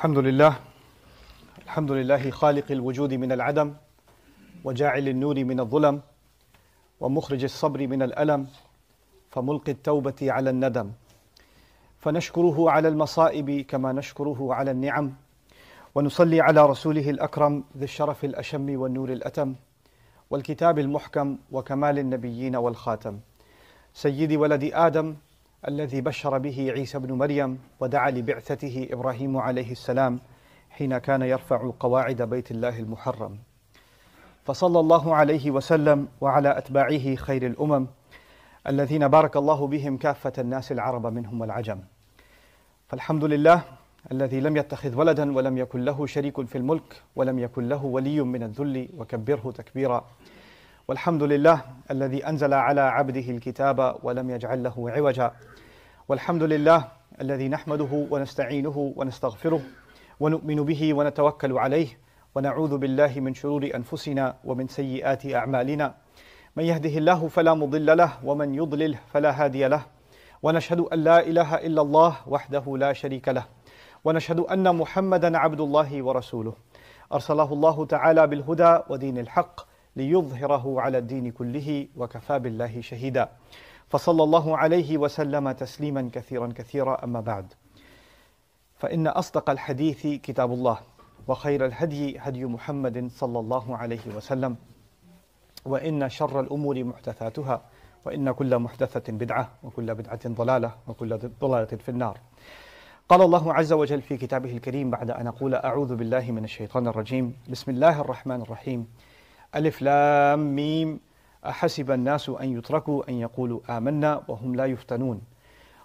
الحمد لله الحمد لله خالق الوجود من العدم وجاعل النور من الظلم ومخرج الصبر من الألم فملقي التوبة على الندم فنشكره على المصائب كما نشكره على النعم ونصلي على رسوله الأكرم ذي الشرف الأشم والنور الأتم والكتاب المحكم وكمال النبيين والخاتم سيدي ولد آدم الذي بشر به عيسى بن مريم ودعا لبعثته ابراهيم عليه السلام حين كان يرفع قواعد بيت الله المحرم فصلى الله عليه وسلم وعلى اتباعه خير الامم الذين بارك الله بهم كافه الناس العرب منهم والعجم فالحمد لله الذي لم يتخذ ولدا ولم يكن له شريك في الملك ولم يكن له ولي من الذل وكبره تكبيرا والحمد لله الذي أنزل على عبده الكتاب ولم يجعل له عوجا والحمد لله الذي نحمده ونستعينه ونستغفره ونؤمن به ونتوكل عليه ونعوذ بالله من شرور أنفسنا ومن سيئات أعمالنا من يهده الله فلا مضل له ومن يضلل فلا هادي له ونشهد أن لا إله إلا الله وحده لا شريك له ونشهد أن محمدا عبد الله ورسوله أرسله الله تعالى بالهدى ودين الحق ليظهره على الدين كله وكفى بالله شهيدا فصلى الله عليه وسلم تسليما كثيرا كثيرا أما بعد فإن أصدق الحديث كتاب الله وخير الهدي هدي محمد صلى الله عليه وسلم وإن شر الأمور محدثاتها وإن كل محدثة بدعة وكل بدعة ضلالة وكل ضلالة في النار قال الله عز وجل في كتابه الكريم بعد أن أقول أعوذ بالله من الشيطان الرجيم بسم الله الرحمن الرحيم ألف لام ميم أحسب الناس أن يتركوا أن يقولوا آمنا وهم لا يفتنون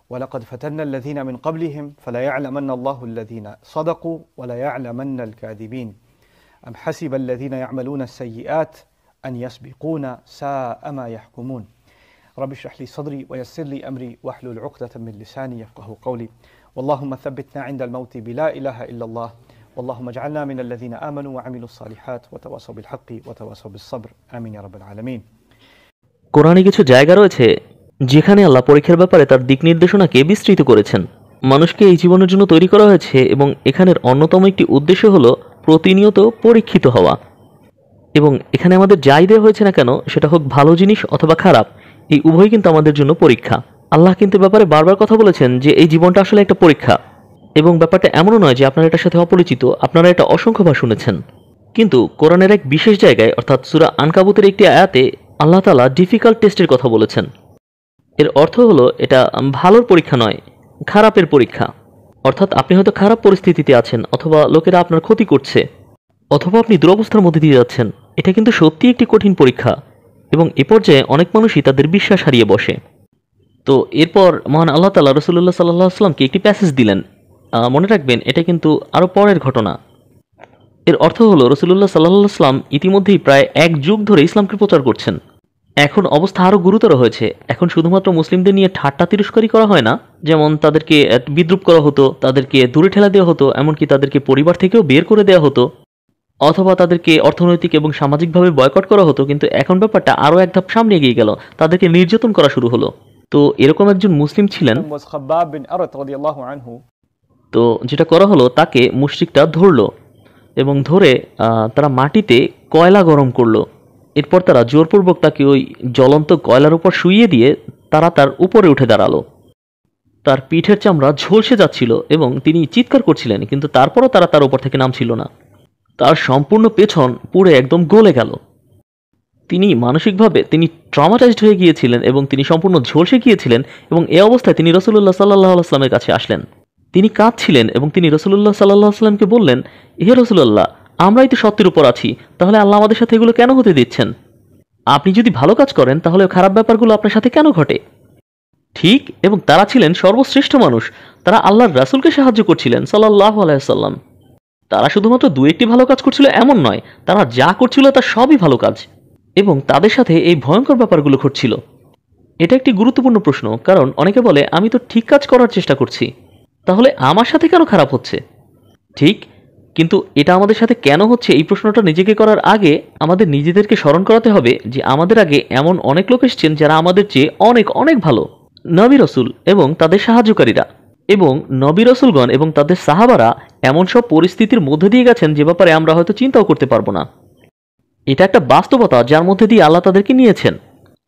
ولقد فتنا الذين من قبلهم فلا يعلمن الله الذين صدقوا ولا يعلمن الكاذبين أم حسب الذين يعملون السيئات أن يسبقون ساء ما يحكمون رب اشرح لي صدري ويسر لي أمري واحلل عقدة من لساني يفقه قولي واللهم ثبتنا عند الموت بلا إله إلا الله اللهم اجعلنا من الذين آمنوا وعملوا الصالحات وتواصوا بالحق وتواصوا بالصبر آمين يا رب العالمين কোরআনে কিছু জায়গা রয়েছে যেখানে আল্লাহ পরীক্ষার ব্যাপারে তার দিক নির্দেশনাকে বিস্তৃত করেছেন মানুষকে এই জীবনের জন্য তৈরি করা হয়েছে এবং এখানের অন্যতম একটি উদ্দেশ্য হলো প্রতিনিয়ত পরীক্ষিত হওয়া এবং এখানে আমাদের যাই দেওয়া হয়েছে না কেন সেটা হোক ভালো জিনিস অথবা খারাপ এই উভয় কিন্তু আমাদের জন্য পরীক্ষা আল্লাহ কিন্তু ব্যাপারে বারবার কথা বলেছেন যে এই জীবনটা আসলে একটা পরীক্ষা এবং ব্যাপারটা এমনও নয় যে আপনারা এটার সাথে অপরিচিত আপনারা এটা অসংখ্যবার শুনেছেন কিন্তু কোরআনের এক বিশেষ জায়গায় অর্থাৎ সুরা আনকাবুতের একটি আয়াতে আল্লাহ তালা ডিফিকাল্ট টেস্টের কথা বলেছেন এর অর্থ হলো এটা ভালোর পরীক্ষা নয় খারাপের পরীক্ষা অর্থাৎ আপনি হয়তো খারাপ পরিস্থিতিতে আছেন অথবা লোকেরা আপনার ক্ষতি করছে অথবা আপনি দুরবস্থার মধ্যে দিয়ে যাচ্ছেন এটা কিন্তু সত্যি একটি কঠিন পরীক্ষা এবং এ পর্যায়ে অনেক মানুষই তাদের বিশ্বাস হারিয়ে বসে তো এরপর মহান আল্লাহ তালা রসুল্লাহ সাল্লাহ আসলামকে একটি প্যাসেজ দিলেন মনে রাখবেন এটা কিন্তু আরও পরের ঘটনা এর অর্থ হলো রসুল্লাহ সাল্লাহ সাল্লাম ইতিমধ্যেই প্রায় এক যুগ ধরে ইসলামকে প্রচার করছেন এখন অবস্থা আরও গুরুতর হয়েছে এখন শুধুমাত্র মুসলিমদের নিয়ে ঠাট্টা তিরস্কারই করা হয় না যেমন তাদেরকে বিদ্রুপ করা হতো তাদেরকে দূরে ঠেলা দেওয়া হতো এমনকি তাদেরকে পরিবার থেকেও বের করে দেওয়া হতো অথবা তাদেরকে অর্থনৈতিক এবং সামাজিকভাবে বয়কট করা হতো কিন্তু এখন ব্যাপারটা আরও এক ধাপ সামনে এগিয়ে গেল তাদেরকে নির্যাতন করা শুরু হলো তো এরকম একজন মুসলিম ছিলেন তো যেটা করা হলো তাকে মুশ্রিকটা ধরল এবং ধরে তারা মাটিতে কয়লা গরম করলো এরপর তারা জোরপূর্বক তাকে ওই জ্বলন্ত কয়লার উপর শুইয়ে দিয়ে তারা তার উপরে উঠে দাঁড়ালো তার পিঠের চামড়া ঝলসে যাচ্ছিল এবং তিনি চিৎকার করছিলেন কিন্তু তারপরও তারা তার উপর থেকে নামছিল না তার সম্পূর্ণ পেছন পুড়ে একদম গলে গেল তিনি মানসিকভাবে তিনি ট্রমাটাইজড হয়ে গিয়েছিলেন এবং তিনি সম্পূর্ণ ঝলসে গিয়েছিলেন এবং এ অবস্থায় তিনি রসুল্লাহ সাল্লাহ আসলামের কাছে আসলেন তিনি কাঁদছিলেন এবং তিনি রসুল্লাহ সাল্লাহ আসলামকে বললেন হে রসুল্লাহ আমরাই তো সত্যের উপর আছি তাহলে আল্লাহ আমাদের সাথে এগুলো কেন হতে দিচ্ছেন আপনি যদি ভালো কাজ করেন তাহলে খারাপ ব্যাপারগুলো আপনার সাথে কেন ঘটে ঠিক এবং তারা ছিলেন সর্বশ্রেষ্ঠ মানুষ তারা আল্লাহর রাসুলকে সাহায্য করছিলেন সাল্লাহ আলাইসাল্লাম তারা শুধুমাত্র দু একটি ভালো কাজ করছিল এমন নয় তারা যা করছিল তা সবই ভালো কাজ এবং তাদের সাথে এই ভয়ঙ্কর ব্যাপারগুলো ঘটছিল এটা একটি গুরুত্বপূর্ণ প্রশ্ন কারণ অনেকে বলে আমি তো ঠিক কাজ করার চেষ্টা করছি তাহলে আমার সাথে কেন খারাপ হচ্ছে ঠিক কিন্তু এটা আমাদের সাথে কেন হচ্ছে এই প্রশ্নটা নিজেকে করার আগে আমাদের নিজেদেরকে স্মরণ করাতে হবে যে আমাদের আগে এমন অনেক লোক এসছেন যারা আমাদের চেয়ে অনেক অনেক ভালো নবী রসুল এবং তাদের সাহায্যকারীরা এবং নবী রসুলগণ এবং তাদের সাহাবারা এমন সব পরিস্থিতির মধ্যে দিয়ে গেছেন যে ব্যাপারে আমরা হয়তো চিন্তাও করতে পারবো না এটা একটা বাস্তবতা যার মধ্যে দিয়ে আল্লাহ তাদেরকে নিয়েছেন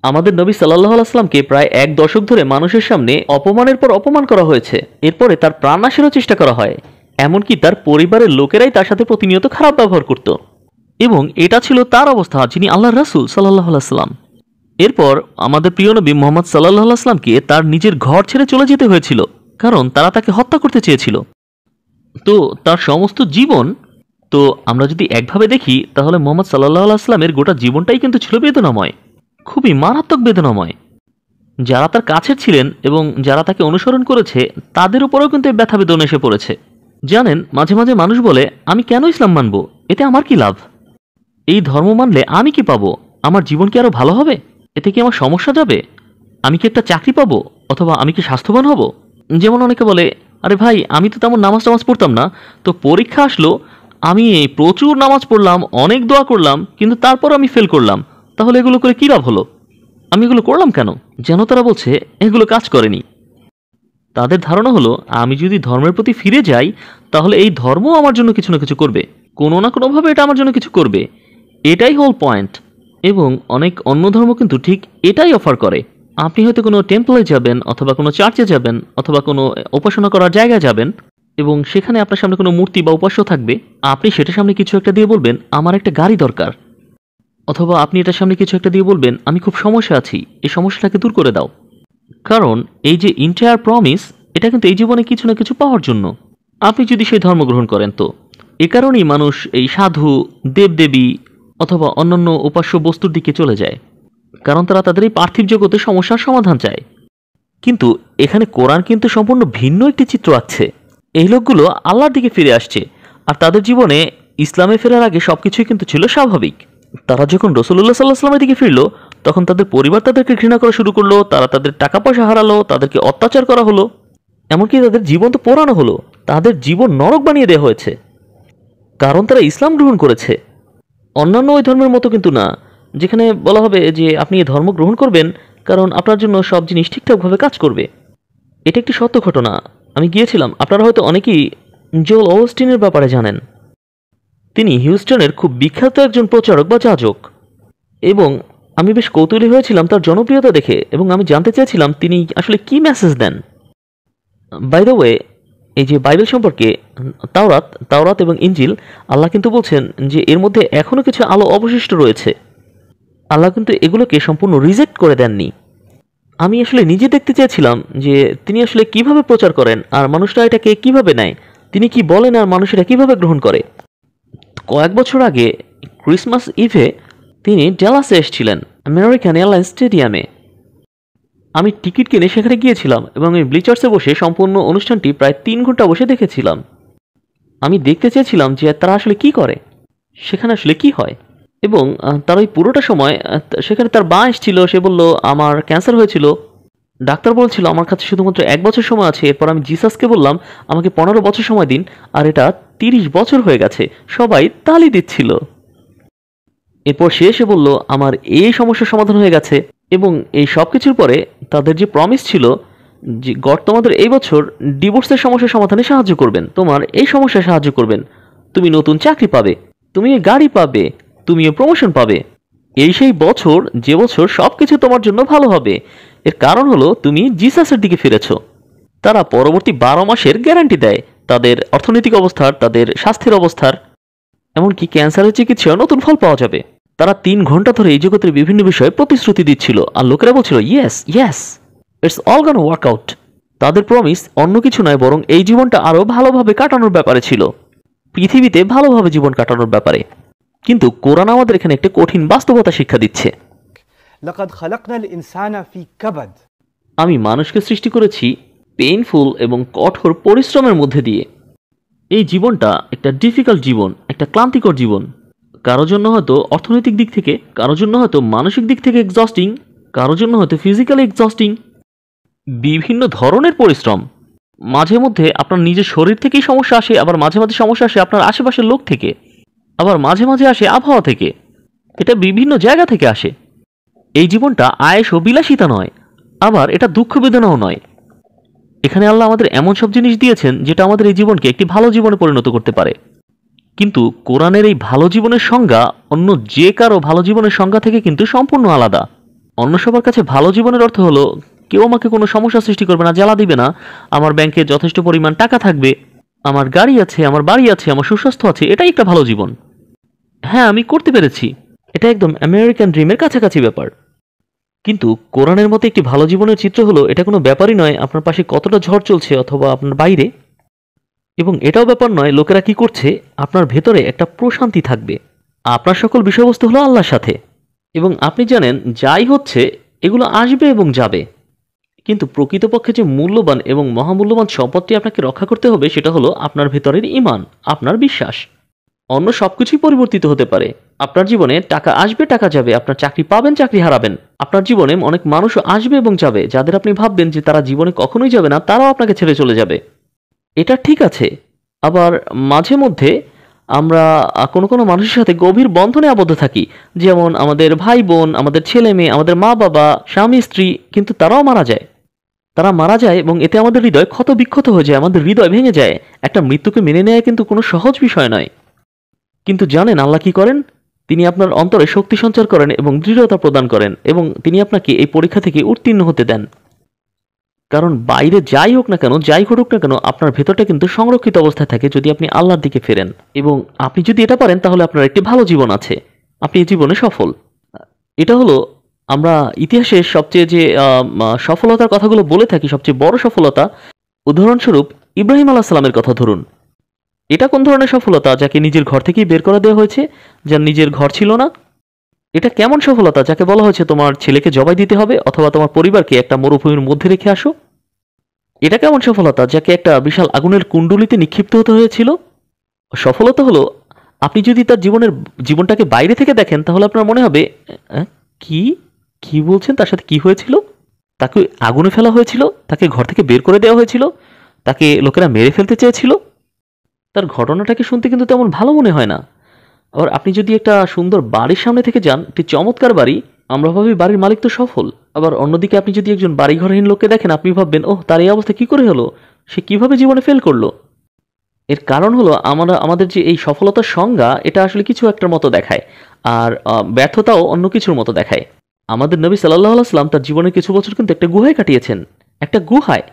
আমাদের নবী সাল্লাহ আসলামকে প্রায় এক দশক ধরে মানুষের সামনে অপমানের পর অপমান করা হয়েছে এরপরে তার প্রাণনাশেরও চেষ্টা করা হয় এমনকি তার পরিবারের লোকেরাই তার সাথে প্রতিনিয়ত খারাপ ব্যবহার করত এবং এটা ছিল তার অবস্থা যিনি আল্লাহ রাসুল সাল্লাহ আসলাম এরপর আমাদের প্রিয় নবী মোহাম্মদ সাল্লাহ আসলামকে তার নিজের ঘর ছেড়ে চলে যেতে হয়েছিল কারণ তারা তাকে হত্যা করতে চেয়েছিল তো তার সমস্ত জীবন তো আমরা যদি একভাবে দেখি তাহলে মোহাম্মদ সাল্লাহ আসলামের গোটা জীবনটাই কিন্তু ছিল বেদনাময় খুবই মারাত্মক বেদনাময় যারা তার কাছে ছিলেন এবং যারা তাকে অনুসরণ করেছে তাদের উপরেও কিন্তু ব্যথা বেদনা এসে পড়েছে জানেন মাঝে মাঝে মানুষ বলে আমি কেন ইসলাম মানব এতে আমার কি লাভ এই ধর্ম মানলে আমি কি পাবো আমার জীবন কি আরও ভালো হবে এতে কি আমার সমস্যা যাবে আমি কি একটা চাকরি পাবো অথবা আমি কি স্বাস্থ্যবান হব যেমন অনেকে বলে আরে ভাই আমি তো তেমন নামাজ টামাজ পড়তাম না তো পরীক্ষা আসলো আমি প্রচুর নামাজ পড়লাম অনেক দোয়া করলাম কিন্তু তারপর আমি ফেল করলাম তাহলে এগুলো করে কী লাভ হলো আমি এগুলো করলাম কেন যেন তারা বলছে এগুলো কাজ করেনি তাদের ধারণা হলো আমি যদি ধর্মের প্রতি ফিরে যাই তাহলে এই ধর্ম আমার জন্য কিছু না কিছু করবে কোনো না কোনোভাবে এটা আমার জন্য কিছু করবে এটাই হোল পয়েন্ট এবং অনেক অন্য ধর্ম কিন্তু ঠিক এটাই অফার করে আপনি হয়তো কোনো টেম্পলে যাবেন অথবা কোনো চার্চে যাবেন অথবা কোনো উপাসনা করার জায়গায় যাবেন এবং সেখানে আপনার সামনে কোনো মূর্তি বা উপাস্য থাকবে আপনি সেটার সামনে কিছু একটা দিয়ে বলবেন আমার একটা গাড়ি দরকার অথবা আপনি এটার সামনে কিছু একটা দিয়ে বলবেন আমি খুব সমস্যা আছি এই সমস্যাটাকে দূর করে দাও কারণ এই যে ইন্টায়ার প্রমিস এটা কিন্তু এই জীবনে কিছু না কিছু পাওয়ার জন্য আপনি যদি সেই ধর্ম গ্রহণ করেন তো এ কারণেই মানুষ এই সাধু দেবদেবী অথবা অন্যান্য উপাস্য বস্তুর দিকে চলে যায় কারণ তারা তাদের এই পার্থিব জগতে সমস্যার সমাধান চায় কিন্তু এখানে কোরআন কিন্তু সম্পূর্ণ ভিন্ন একটি চিত্র আছে এই লোকগুলো আল্লাহর দিকে ফিরে আসছে আর তাদের জীবনে ইসলামে ফেরার আগে সব কিছুই কিন্তু ছিল স্বাভাবিক তারা যখন রসুল্লাহ সাল্লাহ সাল্লামের দিকে ফিরল তখন তাদের পরিবার তাদেরকে ঘৃণা করা শুরু করলো তারা তাদের টাকা পয়সা হারালো তাদেরকে অত্যাচার করা হলো এমনকি তাদের জীবন তো পোড়ানো হলো তাদের জীবন নরক বানিয়ে দেওয়া হয়েছে কারণ তারা ইসলাম গ্রহণ করেছে অন্যান্য ওই ধর্মের মতো কিন্তু না যেখানে বলা হবে যে আপনি এই ধর্ম গ্রহণ করবেন কারণ আপনার জন্য সব জিনিস ঠিকঠাকভাবে কাজ করবে এটা একটি সত্য ঘটনা আমি গিয়েছিলাম আপনারা হয়তো অনেকেই জল অস্টিনের ব্যাপারে জানেন তিনি হিউস্টনের খুব বিখ্যাত একজন প্রচারক বা যাজক এবং আমি বেশ কৌতূহলী হয়েছিলাম তার জনপ্রিয়তা দেখে এবং আমি জানতে চেয়েছিলাম তিনি আসলে কি মেসেজ দেন বাই দ্য ওয়ে এই যে বাইবেল সম্পর্কে তাওরাত তাওরাত এবং ইঞ্জিল আল্লাহ কিন্তু বলছেন যে এর মধ্যে এখনও কিছু আলো অবশিষ্ট রয়েছে আল্লাহ কিন্তু এগুলোকে সম্পূর্ণ রিজেক্ট করে দেননি আমি আসলে নিজে দেখতে চেয়েছিলাম যে তিনি আসলে কিভাবে প্রচার করেন আর মানুষরা এটাকে কিভাবে নেয় তিনি কি বলেন আর মানুষেরা কিভাবে গ্রহণ করে কয়েক বছর আগে ক্রিসমাস ইভে তিনি ডেলাসে এসেছিলেন আমেরিকান এয়ারলাইন স্টেডিয়ামে আমি টিকিট কিনে সেখানে গিয়েছিলাম এবং আমি ব্লিচার্সে বসে সম্পূর্ণ অনুষ্ঠানটি প্রায় তিন ঘন্টা বসে দেখেছিলাম আমি দেখতে চেয়েছিলাম যে তারা আসলে কি করে সেখানে আসলে কি হয় এবং তার ওই পুরোটা সময় সেখানে তার বা এসেছিল সে বলল আমার ক্যান্সার হয়েছিল ডাক্তার বলছিল আমার কাছে শুধুমাত্র এক বছর সময় আছে এরপর আমি জিসাসকে বললাম আমাকে পনেরো বছর সময় দিন আর এটা তিরিশ বছর হয়ে গেছে সবাই তালি দিচ্ছিল এরপর সে এসে বলল আমার এই সমস্যার সমাধান হয়ে গেছে এবং এই সব কিছুর পরে তাদের যে প্রমিস ছিল যে গড তোমাদের এই বছর ডিভোর্সের সমস্যার সমাধানে সাহায্য করবেন তোমার এই সমস্যায় সাহায্য করবেন তুমি নতুন চাকরি পাবে তুমি গাড়ি পাবে তুমিও প্রমোশন পাবে এই সেই বছর যে বছর সব কিছু তোমার জন্য ভালো হবে এর কারণ হলো তুমি জিসাসের দিকে ফিরেছ তারা পরবর্তী বারো মাসের গ্যারান্টি দেয় তাদের অর্থনৈতিক অবস্থার তাদের স্বাস্থ্যের অবস্থার এমনকি ক্যান্সারের চিকিৎসায় নতুন ফল পাওয়া যাবে তারা তিন ঘন্টা ধরে এই জগতের বিভিন্ন বিষয়ে প্রতিশ্রুতি দিচ্ছিল আর লোকেরা বলছিল yes yes it's all gonna work out তাদের প্রমিস অন্য কিছু নয় বরং এই জীবনটা আরও ভালোভাবে কাটানোর ব্যাপারে ছিল পৃথিবীতে ভালোভাবে জীবন কাটানোর ব্যাপারে কিন্তু কোরআন আমাদের এখানে একটা কঠিন বাস্তবতা শিক্ষা দিচ্ছে আমি মানুষকে সৃষ্টি করেছি পেইনফুল এবং কঠোর পরিশ্রমের মধ্যে দিয়ে এই জীবনটা একটা ডিফিকাল্ট জীবন একটা ক্লান্তিকর জীবন কারো জন্য হয়তো অর্থনৈতিক দিক থেকে কারো জন্য হয়তো মানসিক দিক থেকে এক্সস্টিং কারো জন্য হয়তো ফিজিক্যালি এক্সস্টিং বিভিন্ন ধরনের পরিশ্রম মাঝে মধ্যে আপনার নিজের শরীর থেকেই সমস্যা আসে আবার মাঝে মাঝে সমস্যা আসে আপনার আশেপাশের লোক থেকে আবার মাঝে মাঝে আসে আবহাওয়া থেকে এটা বিভিন্ন জায়গা থেকে আসে এই জীবনটা আয়েস ও বিলাসিতা নয় আবার এটা দুঃখ বেদনাও নয় এখানে আল্লাহ আমাদের এমন সব জিনিস দিয়েছেন যেটা আমাদের এই জীবনকে একটি ভালো জীবনে পরিণত করতে পারে কিন্তু কোরআনের এই ভালো জীবনের সংজ্ঞা অন্য যে কারো ভালো জীবনের সংজ্ঞা থেকে কিন্তু সম্পূর্ণ আলাদা অন্য সবার কাছে ভালো জীবনের অর্থ হলো কেউ আমাকে কোনো সমস্যা সৃষ্টি করবে না জ্বালা দিবে না আমার ব্যাংকে যথেষ্ট পরিমাণ টাকা থাকবে আমার গাড়ি আছে আমার বাড়ি আছে আমার সুস্বাস্থ্য আছে এটাই একটা ভালো জীবন হ্যাঁ আমি করতে পেরেছি এটা একদম আমেরিকান ড্রিমের কাছাকাছি ব্যাপার কিন্তু কোরআনের মতো একটি ভালো জীবনের চিত্র হলো এটা কোনো ব্যাপারই নয় আপনার পাশে কতটা ঝড় চলছে অথবা আপনার বাইরে এবং এটাও ব্যাপার নয় লোকেরা কি করছে আপনার ভেতরে একটা প্রশান্তি থাকবে আপনার সকল বিষয়বস্তু হলো আল্লাহর সাথে এবং আপনি জানেন যাই হচ্ছে এগুলো আসবে এবং যাবে কিন্তু প্রকৃতপক্ষে যে মূল্যবান এবং মহামূল্যবান সম্পদটি আপনাকে রক্ষা করতে হবে সেটা হলো আপনার ভেতরের ইমান আপনার বিশ্বাস অন্য সব কিছুই পরিবর্তিত হতে পারে আপনার জীবনে টাকা আসবে টাকা যাবে আপনার চাকরি পাবেন চাকরি হারাবেন আপনার জীবনে অনেক মানুষও আসবে এবং যাবে যাদের আপনি ভাববেন যে তারা জীবনে কখনোই যাবে না তারাও আপনাকে ছেড়ে চলে যাবে এটা ঠিক আছে আবার মাঝে মধ্যে আমরা কোনো কোনো মানুষের সাথে গভীর বন্ধনে আবদ্ধ থাকি যেমন আমাদের ভাই বোন আমাদের ছেলে মেয়ে আমাদের মা বাবা স্বামী স্ত্রী কিন্তু তারাও মারা যায় তারা মারা যায় এবং এতে আমাদের হৃদয় ক্ষত বিক্ষত হয়ে যায় আমাদের হৃদয় ভেঙে যায় একটা মৃত্যুকে মেনে নেওয়া কিন্তু কোনো সহজ বিষয় নয় কিন্তু জানেন আল্লাহ কি করেন তিনি আপনার অন্তরে শক্তি সঞ্চার করেন এবং দৃঢ়তা প্রদান করেন এবং তিনি আপনাকে এই পরীক্ষা থেকে উত্তীর্ণ হতে দেন কারণ বাইরে যাই হোক না কেন যাই ঘটুক না কেন আপনার ভেতরটা কিন্তু সংরক্ষিত অবস্থায় থাকে যদি আপনি আল্লাহর দিকে ফেরেন এবং আপনি যদি এটা পারেন তাহলে আপনার একটি ভালো জীবন আছে আপনি এই জীবনে সফল এটা হলো আমরা ইতিহাসের সবচেয়ে যে সফলতার কথাগুলো বলে থাকি সবচেয়ে বড় সফলতা উদাহরণস্বরূপ ইব্রাহিম আলাহ সালামের কথা ধরুন এটা কোন ধরনের সফলতা যাকে নিজের ঘর থেকেই বের করে দেওয়া হয়েছে যার নিজের ঘর ছিল না এটা কেমন সফলতা যাকে বলা হয়েছে তোমার ছেলেকে জবাই দিতে হবে অথবা তোমার পরিবারকে একটা মরুভূমির মধ্যে রেখে আসো এটা কেমন সফলতা যাকে একটা বিশাল আগুনের কুণ্ডলিতে নিক্ষিপ্ত হতে হয়েছিল সফলতা হলো আপনি যদি তার জীবনের জীবনটাকে বাইরে থেকে দেখেন তাহলে আপনার মনে হবে কি কি বলছেন তার সাথে কি হয়েছিল তাকে আগুনে ফেলা হয়েছিল তাকে ঘর থেকে বের করে দেওয়া হয়েছিল তাকে লোকেরা মেরে ফেলতে চেয়েছিল তার ঘটনাটাকে শুনতে কিন্তু তেমন ভালো মনে হয় না আবার আপনি যদি একটা সুন্দর বাড়ির সামনে থেকে যান একটি চমৎকার বাড়ি আমরা ভাবি বাড়ির মালিক তো সফল আবার অন্যদিকে আপনি যদি একজন বাড়িঘরহীন লোককে দেখেন আপনি ভাববেন ওহ তার এই অবস্থা কী করে হলো সে কিভাবে জীবনে ফেল করলো এর কারণ হলো আমরা আমাদের যে এই সফলতার সংজ্ঞা এটা আসলে কিছু একটার মতো দেখায় আর ব্যর্থতাও অন্য কিছুর মতো দেখায় আমাদের নবী সাল্লাহ আলাইসাল্লাম তার জীবনের কিছু বছর কিন্তু একটা গুহায় কাটিয়েছেন একটা গুহায়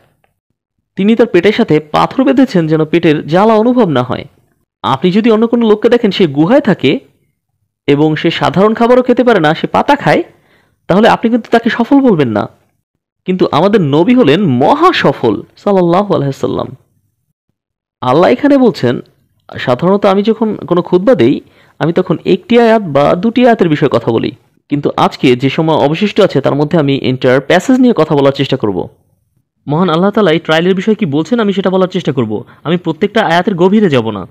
তিনি তার পেটের সাথে পাথর বেঁধেছেন যেন পেটের জ্বালা অনুভব না হয় আপনি যদি অন্য কোনো লোককে দেখেন সে গুহায় থাকে এবং সে সাধারণ খাবারও খেতে পারে না সে পাতা খায় তাহলে আপনি কিন্তু তাকে সফল বলবেন না কিন্তু আমাদের নবী হলেন মহা সফল সাল্লাহ আলহাম আল্লাহ এখানে বলছেন সাধারণত আমি যখন কোনো খুদ্া দেই আমি তখন একটি আয়াত বা দুটি আয়াতের বিষয়ে কথা বলি কিন্তু আজকে যে সময় অবশিষ্ট আছে তার মধ্যে আমি এন্টার প্যাসেজ নিয়ে কথা বলার চেষ্টা করব মহান আল্লাহ তালা এই ট্রায়ালের বিষয়ে কি বলছেন আমি সেটা বলার চেষ্টা করব আমি প্রত্যেকটা আয়াতের গভীরে যাব না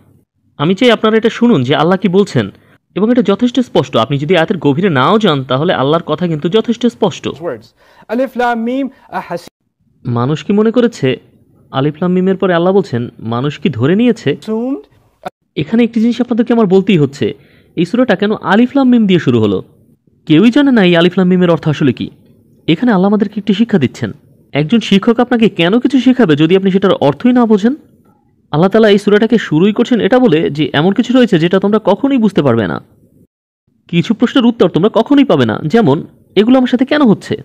আমি চাই আপনারা এটা শুনুন যে আল্লাহ কি বলছেন এবং এটা যথেষ্ট স্পষ্ট আপনি যদি আয়াতের গভীরে নাও যান তাহলে আল্লাহর কথা কিন্তু যথেষ্ট স্পষ্ট মানুষ কি মনে করেছে আলিফলাম মিমের পরে আল্লাহ বলছেন মানুষ কি ধরে নিয়েছে এখানে একটি জিনিস আপনাদেরকে আমার বলতেই হচ্ছে এই সুরাটা কেন আলিফলাম মিম দিয়ে শুরু হলো কেউই জানে না এই আলিফলাম মিমের অর্থ আসলে কি এখানে আল্লাহ আমাদেরকে একটি শিক্ষা দিচ্ছেন একজন শিক্ষক আপনাকে কেন কিছু শেখাবে যদি আপনি সেটার অর্থই না বোঝেন আল্লাহ তালা এই সুরাটাকে শুরুই করছেন এটা বলে যে এমন কিছু রয়েছে যেটা তোমরা কখনোই বুঝতে পারবে না কিছু প্রশ্নের উত্তর তোমরা কখনোই পাবে না যেমন এগুলো আমার সাথে কেন হচ্ছে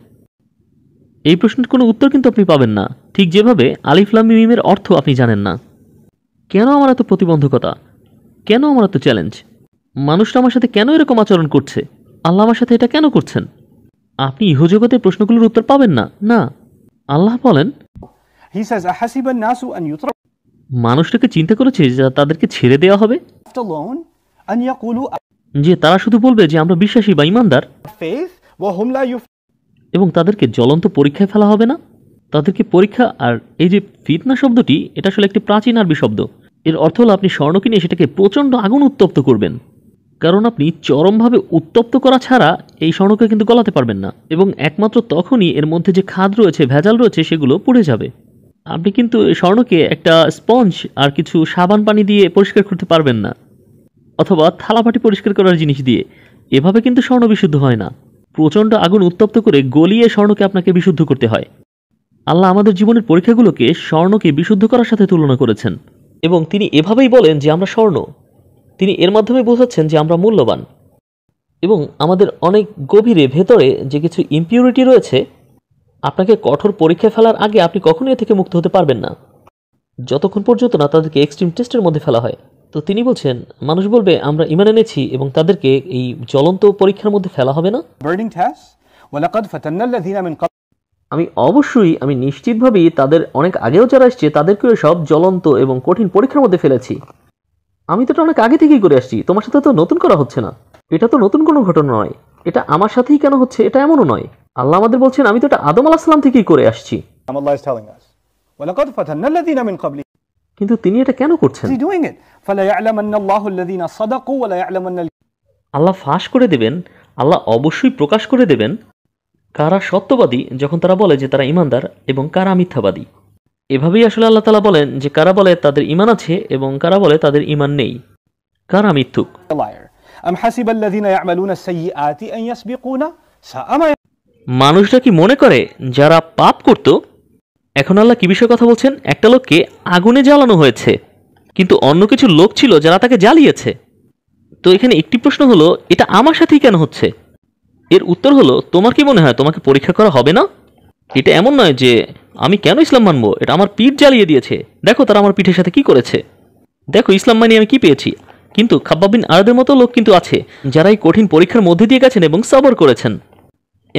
এই প্রশ্নের কোনো উত্তর কিন্তু আপনি পাবেন না ঠিক যেভাবে আলিফলাম মিমের অর্থ আপনি জানেন না কেন আমার এত প্রতিবন্ধকতা কেন আমার এত চ্যালেঞ্জ মানুষটা আমার সাথে কেন এরকম আচরণ করছে আল্লাহ আমার সাথে এটা কেন করছেন আপনি ইহজগতের প্রশ্নগুলোর উত্তর পাবেন না না আল্লাহ বলেন মানুষটাকে চিন্তা করেছে যে তাদেরকে ছেড়ে দেওয়া হবে যে তারা শুধু বলবে যে আমরা বিশ্বাসী বা ইমানদার এবং তাদেরকে জ্বলন্ত পরীক্ষায় ফেলা হবে না তাদেরকে পরীক্ষা আর এই যে ফিতনা শব্দটি এটা আসলে একটি প্রাচীন আরবি শব্দ এর অর্থ হলো আপনি স্বর্ণ কিনে সেটাকে প্রচণ্ড আগুন উত্তপ্ত করবেন কারণ আপনি চরমভাবে উত্তপ্ত করা ছাড়া এই স্বর্ণকে কিন্তু গলাতে পারবেন না এবং একমাত্র তখনই এর মধ্যে যে খাদ রয়েছে ভেজাল রয়েছে সেগুলো পুড়ে যাবে আপনি কিন্তু স্বর্ণকে একটা স্পঞ্জ আর কিছু সাবান পানি দিয়ে পরিষ্কার করতে পারবেন না অথবা থালাপাটি পরিষ্কার করার জিনিস দিয়ে এভাবে কিন্তু স্বর্ণ বিশুদ্ধ হয় না প্রচণ্ড আগুন উত্তপ্ত করে গলিয়ে স্বর্ণকে আপনাকে বিশুদ্ধ করতে হয় আল্লাহ আমাদের জীবনের পরীক্ষাগুলোকে স্বর্ণকে বিশুদ্ধ করার সাথে তুলনা করেছেন এবং তিনি এভাবেই বলেন যে আমরা স্বর্ণ তিনি এর মাধ্যমে বোঝাচ্ছেন যে আমরা মূল্যবান এবং আমাদের অনেক গভীরে ভেতরে যে কিছু ইম্পিউরিটি রয়েছে আপনাকে কঠোর পরীক্ষা ফেলার আগে আপনি কখনোই এ থেকে মুক্ত হতে পারবেন না যতক্ষণ পর্যন্ত না তাদেরকে এক্সট্রিম টেস্টের মধ্যে ফেলা হয় তো তিনি বলছেন মানুষ বলবে আমরা ইমান এনেছি এবং তাদেরকে এই জ্বলন্ত পরীক্ষার মধ্যে ফেলা হবে না আমি অবশ্যই আমি নিশ্চিতভাবেই তাদের অনেক আগেও যারা এসছে তাদেরকেও সব জ্বলন্ত এবং কঠিন পরীক্ষার মধ্যে ফেলেছি আমি তো এটা অনেক আগে থেকেই করে আসছি তোমার সাথে তো নতুন করা হচ্ছে না এটা তো নতুন কোনো ঘটনা নয় এটা আমার সাথেই কেন হচ্ছে এটা এমনও নয় আল্লাহ আমাদের বলছেন আমি তো এটা আদম আলাহ সালাম থেকেই করে আসছি কিন্তু তিনি এটা কেন করছেন আল্লাহ ফাঁস করে দেবেন আল্লাহ অবশ্যই প্রকাশ করে দেবেন কারা সত্যবাদী যখন তারা বলে যে তারা ইমানদার এবং কারা মিথ্যাবাদী এভাবেই আসলে আল্লাহ তালা বলেন যে কারা বলে তাদের ইমান আছে এবং কারা বলে তাদের ইমান নেই কারা মিথ্যুক মানুষরা কি মনে করে যারা পাপ করত এখন আল্লাহ কি বিষয়ে কথা বলছেন একটা লোককে আগুনে জ্বালানো হয়েছে কিন্তু অন্য কিছু লোক ছিল যারা তাকে জ্বালিয়েছে তো এখানে একটি প্রশ্ন হলো এটা আমার সাথেই কেন হচ্ছে এর উত্তর হলো তোমার কি মনে হয় তোমাকে পরীক্ষা করা হবে না এটা এমন নয় যে আমি কেন ইসলাম মানব এটা আমার পিঠ জ্বালিয়ে দিয়েছে দেখো তারা আমার পিঠের সাথে কি করেছে দেখো ইসলাম মানিয়ে আমি কি পেয়েছি কিন্তু খাব্বাবিন আরদের মতো লোক কিন্তু আছে যারা এই কঠিন পরীক্ষার মধ্যে দিয়ে গেছেন এবং সবর করেছেন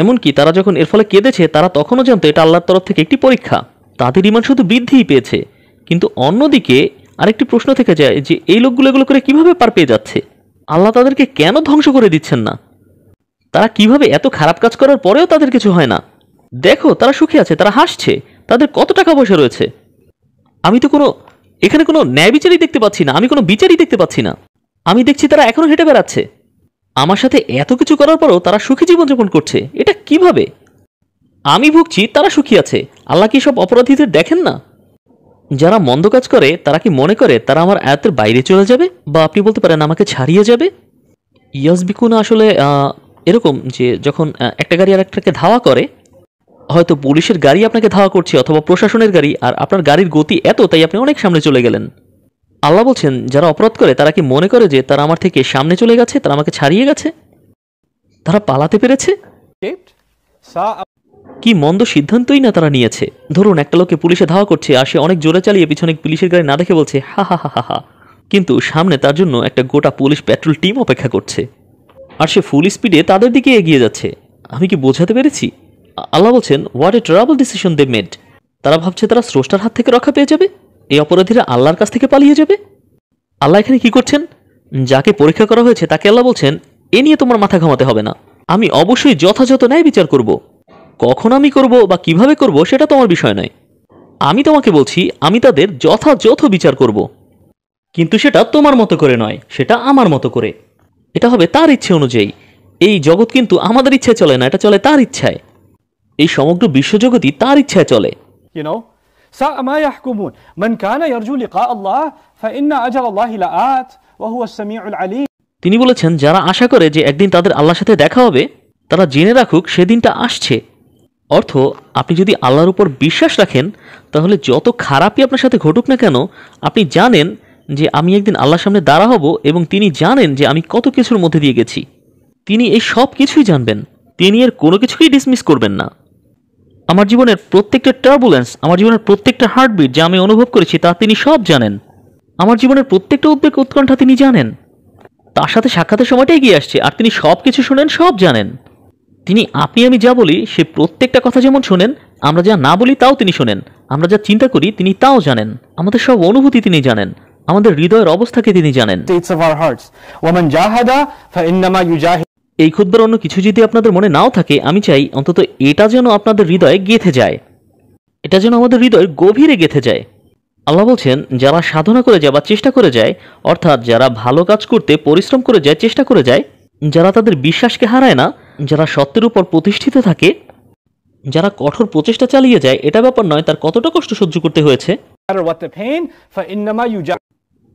এমনকি তারা যখন এর ফলে কেঁদেছে তারা তখনও জানতো এটা আল্লাহর তরফ থেকে একটি পরীক্ষা তাদের ইমান শুধু বৃদ্ধিই পেয়েছে কিন্তু অন্যদিকে আরেকটি প্রশ্ন থেকে যায় যে এই লোকগুলো এগুলো করে কিভাবে পার পেয়ে যাচ্ছে আল্লাহ তাদেরকে কেন ধ্বংস করে দিচ্ছেন না তারা কিভাবে এত খারাপ কাজ করার পরেও তাদের কিছু হয় না দেখো তারা সুখী আছে তারা হাসছে তাদের কত টাকা পয়সা রয়েছে আমি তো কোনো এখানে কোনো ন্যায় বিচারই দেখতে পাচ্ছি না আমি কোনো বিচারই দেখতে পাচ্ছি না আমি দেখছি তারা এখনও হেঁটে বেড়াচ্ছে আমার সাথে এত কিছু করার পরও তারা সুখী জীবনযাপন করছে এটা কিভাবে আমি ভুগছি তারা সুখী আছে আল্লাহ কি সব অপরাধীদের দেখেন না যারা মন্দ কাজ করে তারা কি মনে করে তারা আমার আয়াতের বাইরে চলে যাবে বা আপনি বলতে পারেন আমাকে ছাড়িয়ে যাবে ইয়াসবিকুনা আসলে এরকম যে যখন একটা গাড়ি আর একটাকে ধাওয়া করে হয়তো পুলিশের গাড়ি আপনাকে ধাওয়া করছে অথবা প্রশাসনের গাড়ি আর আপনার গাড়ির গতি এত তাই আপনি অনেক সামনে চলে গেলেন আল্লাহ বলছেন যারা অপরাধ করে তারা কি মনে করে যে তারা আমার থেকে সামনে চলে গেছে তারা আমাকে ছাড়িয়ে গেছে তারা পালাতে পেরেছে কি মন্দ সিদ্ধান্তই না তারা নিয়েছে ধরুন একটা লোকে পুলিশে ধাওয়া করছে আর সে অনেক জোরে চালিয়ে পিছনে পুলিশের গাড়ি না দেখে বলছে হা হা হা হা কিন্তু সামনে তার জন্য একটা গোটা পুলিশ পেট্রোল টিম অপেক্ষা করছে আর সে ফুল স্পিডে তাদের দিকে এগিয়ে যাচ্ছে আমি কি বোঝাতে পেরেছি আল্লাহ বলছেন what a trouble decision they made তারা ভাবছে তারা স্রষ্টার হাত থেকে রক্ষা পেয়ে যাবে এই অপরাধীরা আল্লাহর কাছ থেকে পালিয়ে যাবে আল্লাহ এখানে কি করছেন যাকে পরীক্ষা করা হয়েছে তাকে আল্লাহ বলছেন এ নিয়ে তোমার মাথা ঘামাতে হবে না আমি অবশ্যই যথাযথ ন্যায় বিচার করব কখন আমি করব বা কিভাবে করব সেটা তোমার বিষয় নয় আমি তোমাকে বলছি আমি তাদের যথাযথ বিচার করব কিন্তু সেটা তোমার মতো করে নয় সেটা আমার মতো করে এটা হবে তার ইচ্ছে অনুযায়ী এই জগৎ কিন্তু আমাদের ইচ্ছায় চলে না এটা চলে তার ইচ্ছায় এই সমগ্র বিশ্বজগতই তার ইচ্ছায় চলে তিনি বলেছেন যারা আশা করে যে একদিন তাদের আল্লাহর সাথে দেখা হবে তারা জেনে রাখুক সেদিনটা আসছে অর্থ আপনি যদি আল্লাহর উপর বিশ্বাস রাখেন তাহলে যত খারাপই আপনার সাথে ঘটুক না কেন আপনি জানেন যে আমি একদিন আল্লাহর সামনে দাঁড়া হব এবং তিনি জানেন যে আমি কত কিছুর মধ্যে দিয়ে গেছি তিনি এই সব কিছুই জানবেন তিনি এর কোনো কিছুকেই ডিসমিস করবেন না আমার জীবনের প্রত্যেকটা টার্বুলেন্স আমার জীবনের প্রত্যেকটা হার্টবিট যা আমি অনুভব করেছি তা তিনি সব জানেন আমার জীবনের প্রত্যেকটা উদ্বেগ উৎকণ্ঠা তিনি জানেন তার সাথে সাক্ষাতের সময়টা এগিয়ে আসছে আর তিনি সব কিছু শোনেন সব জানেন তিনি আপনি আমি যা বলি সে প্রত্যেকটা কথা যেমন শোনেন আমরা যা না বলি তাও তিনি শোনেন আমরা যা চিন্তা করি তিনি তাও জানেন আমাদের সব অনুভূতি তিনি জানেন আমাদের হৃদয়ের অবস্থাকে তিনি জানেন এই ক্ষুদ্র অন্য কিছু যদি আপনাদের মনে নাও থাকে আমি চাই অন্তত এটা যেন আপনাদের হৃদয়ে গেঁথে যায় এটা যেন আমাদের হৃদয় গভীরে গেঁথে যায় আল্লাহ বলছেন যারা সাধনা করে যায় বা চেষ্টা করে যায় অর্থাৎ যারা ভালো কাজ করতে পরিশ্রম করে যায় চেষ্টা করে যায় যারা তাদের বিশ্বাসকে হারায় না যারা সত্যের উপর প্রতিষ্ঠিত থাকে যারা কঠোর প্রচেষ্টা চালিয়ে যায় এটা ব্যাপার নয় তার কতটা কষ্ট সহ্য করতে হয়েছে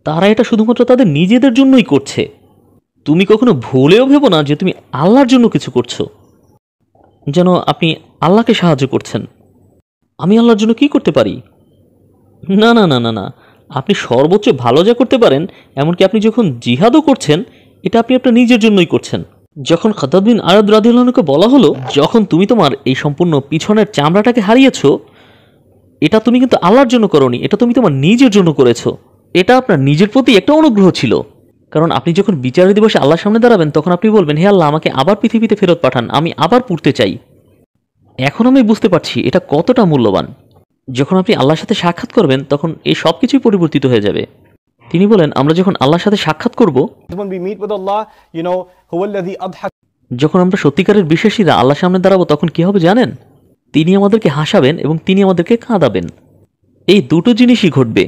তারা এটা শুধুমাত্র তাদের নিজেদের জন্যই করছে তুমি কখনো ভুলেও ভেবো না যে তুমি আল্লাহর জন্য কিছু করছো যেন আপনি আল্লাহকে সাহায্য করছেন আমি আল্লাহর জন্য কি করতে পারি না না না না না আপনি সর্বোচ্চ ভালো যা করতে পারেন এমনকি আপনি যখন জিহাদও করছেন এটা আপনি আপনার নিজের জন্যই করছেন যখন খাতাবিন আরাদ রাদিল্লাহকে বলা হলো যখন তুমি তোমার এই সম্পূর্ণ পিছনের চামড়াটাকে হারিয়েছো এটা তুমি কিন্তু আল্লাহর জন্য করনি এটা তুমি তোমার নিজের জন্য করেছো এটা আপনার নিজের প্রতি একটা অনুগ্রহ ছিল কারণ আপনি যখন বিচার দিবসে আল্লাহর সামনে দাঁড়াবেন তখন আপনি বলবেন হে আল্লাহ আমাকে আবার পৃথিবীতে ফেরত পাঠান আমি আবার পড়তে চাই এখন আমি বুঝতে পারছি এটা কতটা মূল্যবান যখন আপনি আল্লাহর সাথে সাক্ষাৎ করবেন তখন এই সব কিছুই পরিবর্তিত হয়ে যাবে তিনি বলেন আমরা যখন আল্লাহর সাথে সাক্ষাৎ করব যখন আমরা সত্যিকারের বিশ্বাসীরা আল্লাহর সামনে দাঁড়াবো তখন কি হবে জানেন তিনি আমাদেরকে হাসাবেন এবং তিনি আমাদেরকে কাঁদাবেন এই দুটো জিনিসই ঘটবে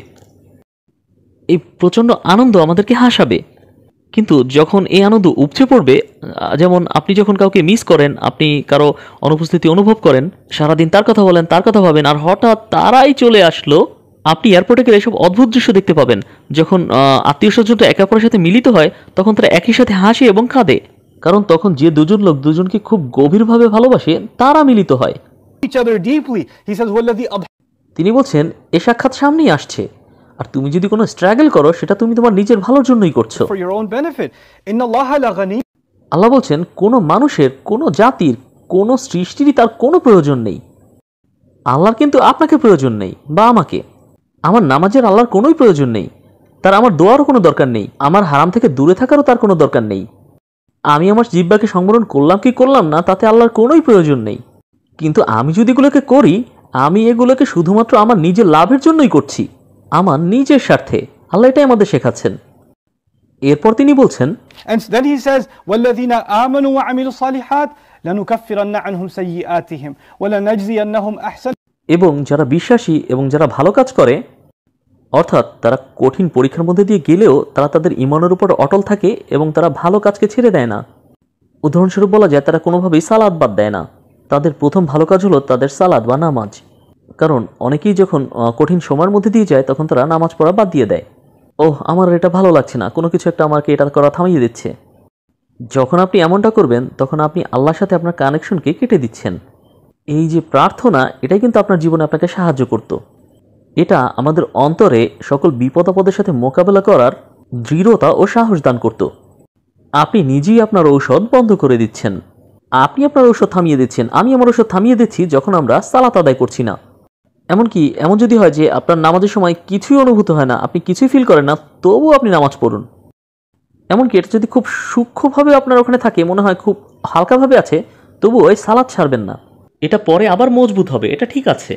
এই প্রচণ্ড আনন্দ আমাদেরকে হাসাবে কিন্তু যখন এই আনন্দ উপচে পড়বে যেমন আপনি যখন কাউকে মিস করেন আপনি কারো অনুপস্থিতি অনুভব করেন সারাদিন তার কথা বলেন তার কথা ভাবেন আর হঠাৎ তারাই চলে আসলো আপনি এয়ারপোর্টে গেলে এসব অদ্ভুত দৃশ্য দেখতে পাবেন যখন আত্মীয় স্বজনটা একে অপরের সাথে মিলিত হয় তখন তারা একই সাথে হাসে এবং কাঁদে কারণ তখন যে দুজন লোক দুজনকে খুব গভীরভাবে ভালোবাসে তারা মিলিত হয় তিনি বলছেন এ সাক্ষাৎ সামনেই আসছে আর তুমি যদি কোনো স্ট্রাগল করো সেটা তুমি তোমার নিজের ভালোর জন্যই করছো আল্লাহ বলছেন কোনো মানুষের কোনো জাতির কোনো সৃষ্টিরই তার কোনো প্রয়োজন নেই আল্লাহর কিন্তু আপনাকে প্রয়োজন নেই বা আমাকে আমার নামাজের আল্লাহর কোনোই প্রয়োজন নেই তার আমার দোয়ারও কোনো দরকার নেই আমার হারাম থেকে দূরে থাকারও তার কোনো দরকার নেই আমি আমার জিব্বাকে সংবরণ করলাম কি করলাম না তাতে আল্লাহর কোনোই প্রয়োজন নেই কিন্তু আমি যদি এগুলোকে করি আমি এগুলোকে শুধুমাত্র আমার নিজের লাভের জন্যই করছি আমার নিজের স্বার্থে আল্লাহ এটাই আমাদের শেখাচ্ছেন এরপর তিনি বলছেন and then he says والذين آمنوا وعملوا الصالحات لنكفرن عنهم سيئاتهم ولنجزينهم احسن এবং যারা বিশ্বাসী এবং যারা ভালো কাজ করে অর্থাৎ তারা কঠিন পরীক্ষার মধ্যে দিয়ে গেলেও তারা তাদের ইমানের উপর অটল থাকে এবং তারা ভালো কাজকে ছেড়ে দেয় না উদাহরণস্বরূপ বলা যায় তারা কোনোভাবেই সালাদ বাদ দেয় না তাদের প্রথম ভালো কাজ হলো তাদের সালাদ বা নামাজ কারণ অনেকেই যখন কঠিন সময়ের মধ্যে দিয়ে যায় তখন তারা নামাজ পড়া বাদ দিয়ে দেয় ওহ আমার এটা ভালো লাগছে না কোনো কিছু একটা আমাকে এটা করা থামিয়ে দিচ্ছে যখন আপনি এমনটা করবেন তখন আপনি আল্লাহর সাথে আপনার কানেকশনকে কেটে দিচ্ছেন এই যে প্রার্থনা এটাই কিন্তু আপনার জীবনে আপনাকে সাহায্য করত এটা আমাদের অন্তরে সকল বিপদাপদের সাথে মোকাবেলা করার দৃঢ়তা ও সাহস দান করত আপনি নিজেই আপনার ঔষধ বন্ধ করে দিচ্ছেন আপনি আপনার ঔষধ থামিয়ে দিচ্ছেন আমি আমার ঔষধ থামিয়ে দিচ্ছি যখন আমরা সালাত আদায় করছি না এমনকি এমন যদি হয় যে আপনার নামাজের সময় কিছুই অনুভূত হয় না আপনি কিছুই ফিল করেন না তবুও আপনি নামাজ পড়ুন এমনকি এটা যদি খুব সূক্ষ্মভাবে আপনার ওখানে থাকে মনে হয় খুব হালকাভাবে আছে তবু ওই সালাদ ছাড়বেন না এটা পরে আবার মজবুত হবে এটা ঠিক আছে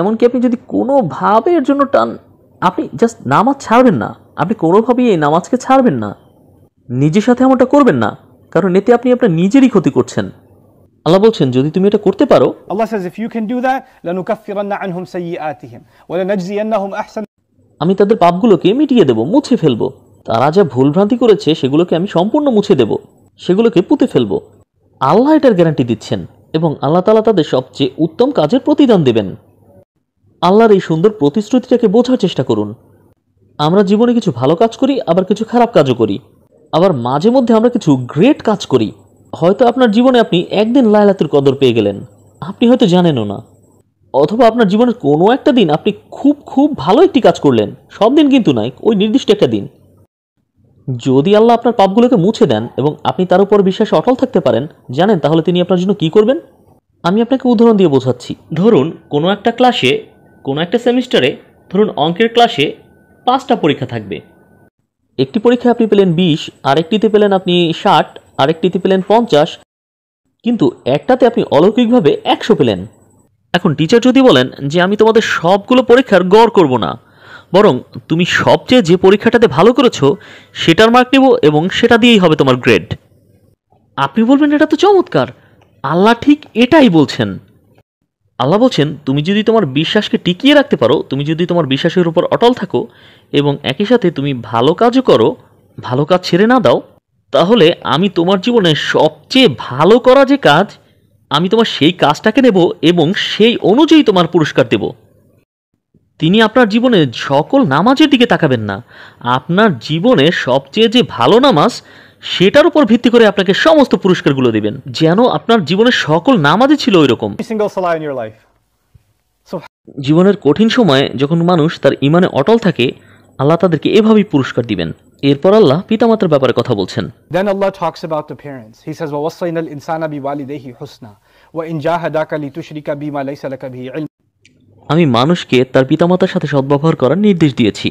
এমনকি আপনি যদি কোনোভাবে এর জন্য টান আপনি জাস্ট নামাজ ছাড়বেন না আপনি কোনোভাবেই এই নামাজকে ছাড়বেন না নিজের সাথে এমনটা করবেন না কারণ এতে আপনি আপনার নিজেরই ক্ষতি করছেন আল্লাহ বলছেন যদি তুমি এটা করতে পারো আল্লাহ says if you can do that লানুকাফিরান্না আনহুম সাইয়্যাতিহিম ওয়া লানাজজিয়ান্নাহুম আহসান আমি তাদের পাপগুলোকে মিটিয়ে দেব মুছে ফেলব তারা যা ভুলভ্রান্তি করেছে সেগুলোকে আমি সম্পূর্ণ মুছে দেব সেগুলোকে পুঁতে ফেলব আল্লাহ এটার গ্যারান্টি দিচ্ছেন এবং আল্লাহ তালা তাদের সবচেয়ে উত্তম কাজের প্রতিদান দেবেন আল্লাহর এই সুন্দর প্রতিশ্রুতিটাকে বোঝার চেষ্টা করুন আমরা জীবনে কিছু ভালো কাজ করি আবার কিছু খারাপ কাজও করি আবার মাঝে মধ্যে আমরা কিছু গ্রেট কাজ করি হয়তো আপনার জীবনে আপনি একদিন লায়লাতুর কদর পেয়ে গেলেন আপনি হয়তো জানেনও না অথবা আপনার জীবনের কোনো একটা দিন আপনি খুব খুব ভালো একটি কাজ করলেন সব দিন কিন্তু নয় ওই নির্দিষ্ট একটা দিন যদি আল্লাহ আপনার পাপগুলোকে মুছে দেন এবং আপনি তার উপর বিশ্বাসে অটল থাকতে পারেন জানেন তাহলে তিনি আপনার জন্য কি করবেন আমি আপনাকে উদাহরণ দিয়ে বোঝাচ্ছি ধরুন কোনো একটা ক্লাসে কোনো একটা সেমিস্টারে ধরুন অঙ্কের ক্লাসে পাঁচটা পরীক্ষা থাকবে একটি পরীক্ষায় আপনি পেলেন বিশ আরেকটিতে পেলেন আপনি ষাট আরেকটিতে পেলেন পঞ্চাশ কিন্তু একটাতে আপনি অলৌকিকভাবে একশো পেলেন এখন টিচার যদি বলেন যে আমি তোমাদের সবগুলো পরীক্ষার গড় করব না বরং তুমি সবচেয়ে যে পরীক্ষাটাতে ভালো করেছ সেটার মার্ক নেব এবং সেটা দিয়েই হবে তোমার গ্রেড আপনি বলবেন এটা তো চমৎকার আল্লাহ ঠিক এটাই বলছেন আল্লাহ বলছেন তুমি যদি তোমার বিশ্বাসকে টিকিয়ে রাখতে পারো তুমি যদি তোমার বিশ্বাসের উপর অটল থাকো এবং একই সাথে তুমি ভালো কাজও করো ভালো কাজ ছেড়ে না দাও তাহলে আমি তোমার জীবনে সবচেয়ে ভালো করা যে কাজ আমি তোমার সেই কাজটাকে নেব এবং সেই অনুযায়ী তোমার পুরস্কার দেব তিনি আপনার জীবনে সকল নামাজের দিকে তাকাবেন না আপনার জীবনে সবচেয়ে যে ভালো নামাজ সেটার উপর ভিত্তি করে আপনাকে সমস্ত পুরস্কারগুলো দিবেন যেন আপনার জীবনের সকল নামাজই ছিল ওই রকম জীবনের কঠিন সময়ে যখন মানুষ তার ইমানে অটল থাকে আল্লাহ তাদেরকে এভাবেই পুরস্কার দিবেন এরপর আল্লাহ পিতামাতার ব্যাপারে কথা বলছেন then Allah talks about the parents he says ওয়া ওয়াসাইনাল ইনসানা বিওয়ালিদাইহি হুসনা ওয়া ইন জাহাদাকা লিতুশরিকা বিমা লাইসা লাকা বিহি ইলম আমি মানুষকে তার পিতামাতার সাথে সদ্ব্যবহার করার নির্দেশ দিয়েছি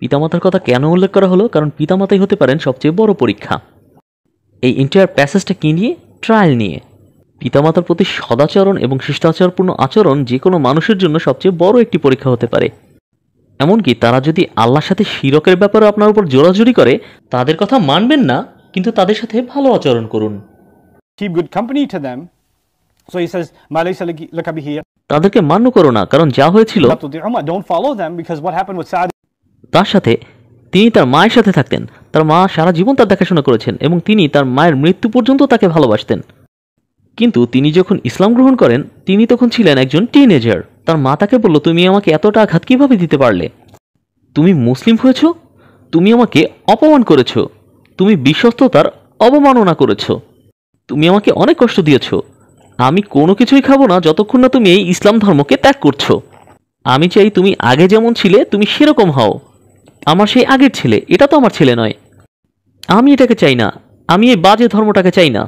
পিতামাতার কথা কেন উল্লেখ করা হলো কারণ পিতামাতাই হতে পারেন সবচেয়ে বড় পরীক্ষা এই ইন্টার প্যাসেজটা কি নিয়ে ট্রায়াল নিয়ে পিতামাতার প্রতি সদাচরণ এবং শিষ্টাচারপূর্ণ আচরণ যে কোনো মানুষের জন্য সবচেয়ে বড় একটি পরীক্ষা হতে পারে এমনকি তারা যদি আল্লাহর সাথে শিরকের ব্যাপারে আপনার উপর জোরাজুরি করে তাদের কথা মানবেন না কিন্তু তাদের সাথে ভালো আচরণ করুন তাদেরকে মান্য করো না কারণ যা হয়েছিল তার সাথে তিনি তার মায়ের সাথে থাকতেন তার মা সারা জীবন তার দেখাশোনা করেছেন এবং তিনি তার মায়ের মৃত্যু পর্যন্ত তাকে ভালোবাসতেন কিন্তু তিনি যখন ইসলাম গ্রহণ করেন তিনি তখন ছিলেন একজন টিনেজার তার মা তাকে বলল তুমি আমাকে এতটা আঘাত কীভাবে দিতে পারলে তুমি মুসলিম হয়েছ তুমি আমাকে অপমান করেছ তুমি বিশ্বস্ততার অবমাননা করেছ তুমি আমাকে অনেক কষ্ট দিয়েছ আমি কোনো কিছুই খাবো না যতক্ষণ না তুমি এই ইসলাম ধর্মকে ত্যাগ করছো আমি চাই তুমি আগে যেমন ছিলে তুমি সেরকম হও আমার সেই আগের ছেলে এটা তো আমার ছেলে নয় আমি এটাকে চাই না আমি এই বাজে ধর্মটাকে চাই না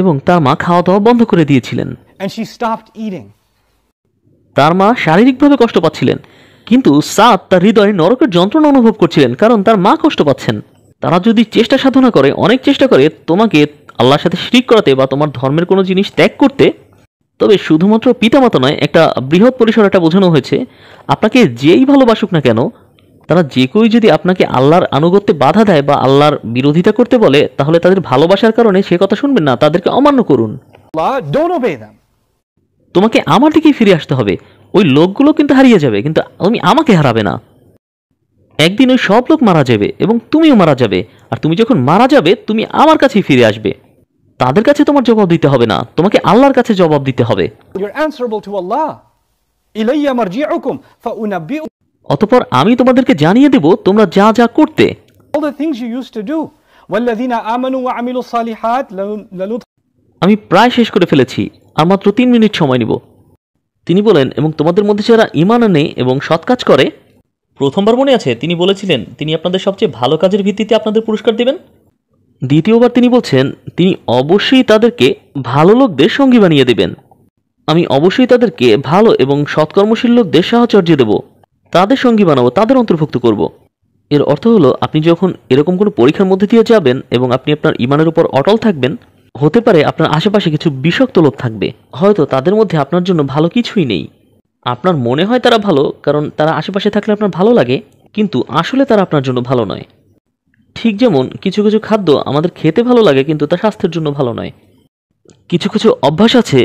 এবং তার মা খাওয়া দাওয়া বন্ধ করে দিয়েছিলেন And she stopped eating. তার মা শারীরিকভাবে কষ্ট পাচ্ছিলেন কিন্তু সাদ তার হৃদয়ে নরকের যন্ত্রণা অনুভব করছিলেন কারণ তার মা কষ্ট পাচ্ছেন তারা যদি চেষ্টা সাধনা করে অনেক চেষ্টা করে তোমাকে আল্লাহর সাথে শিরিক করাতে বা তোমার ধর্মের কোনো জিনিস ত্যাগ করতে তবে শুধুমাত্র পিতামাতা নয় একটা বৃহৎ পরিসর একটা বোঝানো হয়েছে আপনাকে যেই ভালোবাসুক না কেন তারা যে কেউই যদি আপনাকে আল্লাহর আনুগত্যে বাধা দেয় বা আল্লাহর বিরোধিতা করতে বলে তাহলে তাদের ভালোবাসার কারণে সে কথা শুনবেন না তাদেরকে অমান্য করুন তোমাকে আমার দিকেই ফিরে আসতে হবে ওই লোকগুলো কিন্তু হারিয়ে যাবে কিন্তু তুমি আমাকে হারাবে না একদিন ওই সব লোক মারা যাবে এবং তুমিও মারা যাবে আর তুমি যখন মারা যাবে তুমি আমার কাছেই ফিরে আসবে তাদের কাছে তোমার জবাব দিতে হবে না তোমাকে আল্লাহর কাছে জবাব দিতে হবে অতপর আমি তোমাদেরকে জানিয়ে দেব তোমরা যা যা করতে আমি প্রায় শেষ করে ফেলেছি আর মাত্র তিন মিনিট সময় নিব তিনি বলেন এবং তোমাদের মধ্যে যারা ইমান আনে এবং সৎ কাজ করে প্রথমবার মনে আছে তিনি বলেছিলেন তিনি আপনাদের সবচেয়ে ভালো কাজের ভিত্তিতে আপনাদের পুরস্কার দেবেন দ্বিতীয়বার তিনি বলছেন তিনি অবশ্যই তাদেরকে ভালো লোকদের সঙ্গী বানিয়ে দেবেন আমি অবশ্যই তাদেরকে ভালো এবং সৎকর্মশীল লোকদের সাহচর্য দেব তাদের সঙ্গী বানাবো তাদের অন্তর্ভুক্ত করব এর অর্থ হলো আপনি যখন এরকম কোনো পরীক্ষার মধ্যে দিয়ে যাবেন এবং আপনি আপনার ইমানের উপর অটল থাকবেন হতে পারে আপনার আশেপাশে কিছু বিষক্ত লোক থাকবে হয়তো তাদের মধ্যে আপনার জন্য ভালো কিছুই নেই আপনার মনে হয় তারা ভালো কারণ তারা আশেপাশে থাকলে আপনার ভালো লাগে কিন্তু আসলে তারা আপনার জন্য ভালো নয় ঠিক যেমন কিছু কিছু খাদ্য আমাদের খেতে ভালো লাগে কিন্তু তা স্বাস্থ্যের জন্য ভালো নয় কিছু কিছু অভ্যাস আছে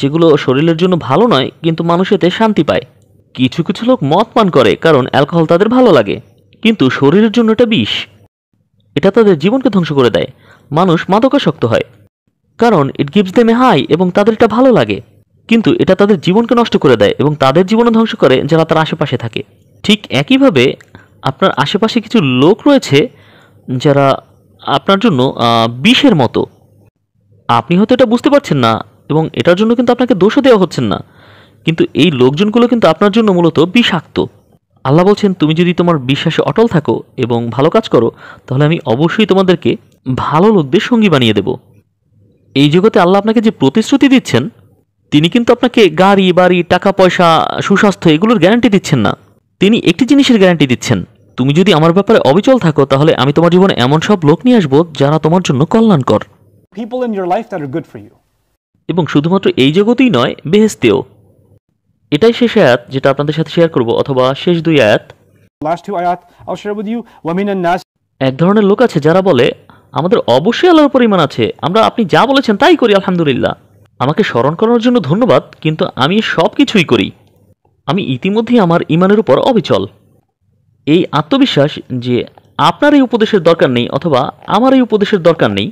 যেগুলো শরীরের জন্য ভালো নয় কিন্তু মানুষ এতে শান্তি পায় কিছু কিছু লোক মদ পান করে কারণ অ্যালকোহল তাদের ভালো লাগে কিন্তু শরীরের জন্য এটা বিষ এটা তাদের জীবনকে ধ্বংস করে দেয় মানুষ মাদকাসক্ত হয় কারণ it gives them a high এবং তাদের এটা ভালো লাগে কিন্তু এটা তাদের জীবনকে নষ্ট করে দেয় এবং তাদের জীবনও ধ্বংস করে যারা তার আশেপাশে থাকে ঠিক একইভাবে আপনার আশেপাশে কিছু লোক রয়েছে যারা আপনার জন্য বিষের মতো আপনি হয়তো এটা বুঝতে পারছেন না এবং এটার জন্য কিন্তু আপনাকে দোষও দেওয়া হচ্ছে না কিন্তু এই লোকজনগুলো কিন্তু আপনার জন্য মূলত বিষাক্ত আল্লাহ বলছেন তুমি যদি তোমার বিশ্বাসে অটল থাকো এবং ভালো কাজ করো তাহলে আমি অবশ্যই তোমাদেরকে ভালো লোকদের সঙ্গী বানিয়ে দেবো এই জগতে আল্লাহ আপনাকে যে প্রতিশ্রুতি দিচ্ছেন তিনি কিন্তু আপনাকে গাড়ি বাড়ি টাকা পয়সা সুস্বাস্থ্য এগুলোর গ্যারান্টি দিচ্ছেন না তিনি একটি জিনিসের গ্যারান্টি দিচ্ছেন তুমি যদি আমার ব্যাপারে অবিচল থাকো তাহলে আমি তোমার জীবনে এমন সব লোক নিয়ে আসবো যারা তোমার জন্য কল্যাণকর কর এবং শুধুমাত্র এই জগতেই নয় বেহেস্তেও এটাই শেষ আয়াত যেটা আপনাদের সাথে শেয়ার করব অথবা শেষ দুই আয়াত এক ধরনের লোক আছে যারা বলে আমাদের অবশ্যই আল্লাহর পরিমাণ আছে আমরা আপনি যা বলেছেন তাই করি আলহামদুলিল্লাহ আমাকে স্মরণ করানোর জন্য ধন্যবাদ কিন্তু আমি সব কিছুই করি আমি ইতিমধ্যেই আমার ইমানের উপর অবিচল এই আত্মবিশ্বাস যে আপনার এই উপদেশের দরকার নেই অথবা আমার এই উপদেশের দরকার নেই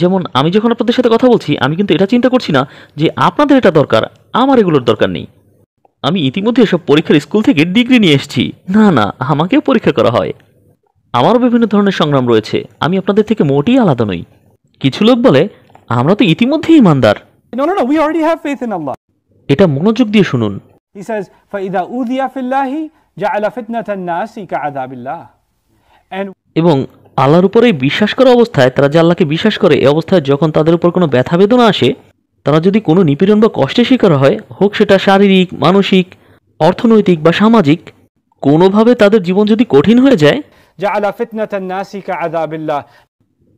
যেমন আমি যখন আপনাদের সাথে কথা বলছি আমি কিন্তু এটা চিন্তা করছি না যে আপনাদের এটা দরকার আমার এগুলোর দরকার নেই আমি ইতিমধ্যে এসব পরীক্ষার স্কুল থেকে ডিগ্রি নিয়ে এসেছি না না আমাকেও পরীক্ষা করা হয় আমারও বিভিন্ন ধরনের সংগ্রাম রয়েছে আমি আপনাদের থেকে মোটেই আলাদা নই কিছু লোক বলে আমরা তো ইতিমধ্যেই ইমানদার এটা মনোযোগ দিয়ে শুনুন এবং আল্লাহর উপরে বিশ্বাস করা অবস্থায় তারা যে আল্লাহকে বিশ্বাস করে এ অবস্থায় যখন তাদের উপর কোনো ব্যথা বেদনা আসে তারা যদি কোনো নিপীড়ন বা কষ্টের শিকার হয় হোক সেটা শারীরিক মানসিক অর্থনৈতিক বা সামাজিক কোনোভাবে তাদের জীবন যদি কঠিন হয়ে যায় যা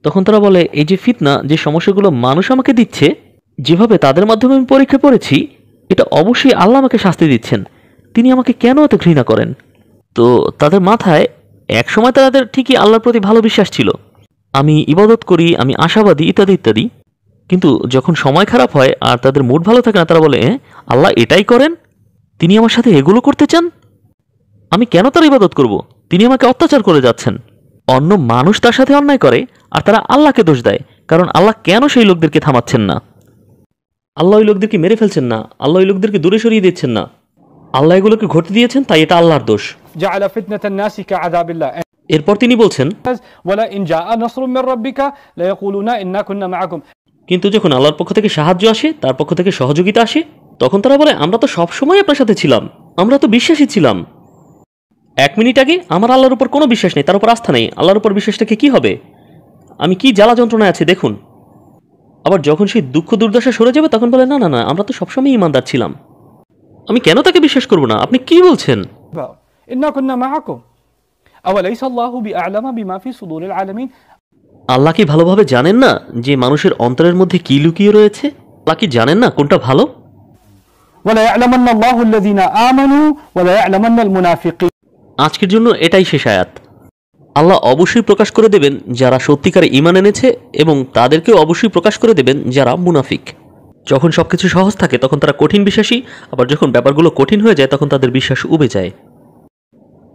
তখন তারা বলে এই যে ফিতনা যে সমস্যাগুলো মানুষ আমাকে দিচ্ছে যেভাবে তাদের মাধ্যমে আমি পরীক্ষা পড়েছি এটা অবশ্যই আল্লাহ আমাকে শাস্তি দিচ্ছেন তিনি আমাকে কেন এত ঘৃণা করেন তো তাদের মাথায় এক সময় তাদের ঠিকই আল্লাহর প্রতি ভালো বিশ্বাস ছিল আমি ইবাদত করি আমি আশাবাদী ইত্যাদি ইত্যাদি কিন্তু যখন সময় খারাপ হয় আর তাদের মুড ভালো থাকে না তারা বলে আল্লাহ এটাই করেন তিনি আমার সাথে এগুলো করতে চান আমি কেন তার ইবাদত করবো তিনি আমাকে অত্যাচার করে যাচ্ছেন অন্য মানুষ তার সাথে অন্যায় করে আর তারা আল্লাহকে দোষ দেয় কারণ আল্লাহ কেন সেই লোকদেরকে থামাচ্ছেন না আল্লাহ ওই লোকদেরকে মেরে ফেলছেন না আল্লাহ ওই লোকদেরকে দূরে সরিয়ে দিচ্ছেন না আল্লাহ এগুলোকে ঘটতে দিয়েছেন তাই এটা আল্লাহর দোষ এরপর তিনি বলছেন কিন্তু যখন আল্লাহর পক্ষ থেকে সাহায্য আসে তার পক্ষ থেকে সহযোগিতা আসে তখন তারা বলে আমরা তো সবসময় আপনার সাথে ছিলাম আমরা তো বিশ্বাসী ছিলাম এক মিনিট আগে আমার আল্লাহর উপর কোনো বিশ্বাস নেই তার উপর আস্থা নেই আল্লাহর উপর বিশ্বাস থেকে কী হবে আমি কি জ্বালা যন্ত্রণায় আছি দেখুন আবার যখন সেই দুঃখ দুর্দশা সরে যাবে তখন বলে না না না আমরা তো সবসময় ইমানদার ছিলাম আমি কেন তাকে বিশ্বাস করব না আপনি কি বলছেন আল্লাহ কি ভালোভাবে জানেন না যে মানুষের অন্তরের মধ্যে কি লুকিয়ে রয়েছে আল্লাহ কি জানেন না কোনটা ভালো ولا يعلمن الله الذين آمنوا ولا يعلمن المنافقين আজকের জন্য এটাই শেষ আয়াত আল্লাহ অবশ্যই প্রকাশ করে দেবেন যারা সত্যিকারে ইমান এনেছে এবং তাদেরকেও অবশ্যই প্রকাশ করে দেবেন যারা মুনাফিক যখন সব কিছু সহজ থাকে তখন তারা কঠিন বিশ্বাসী আবার যখন ব্যাপারগুলো কঠিন হয়ে যায় তখন তাদের বিশ্বাস উবে যায়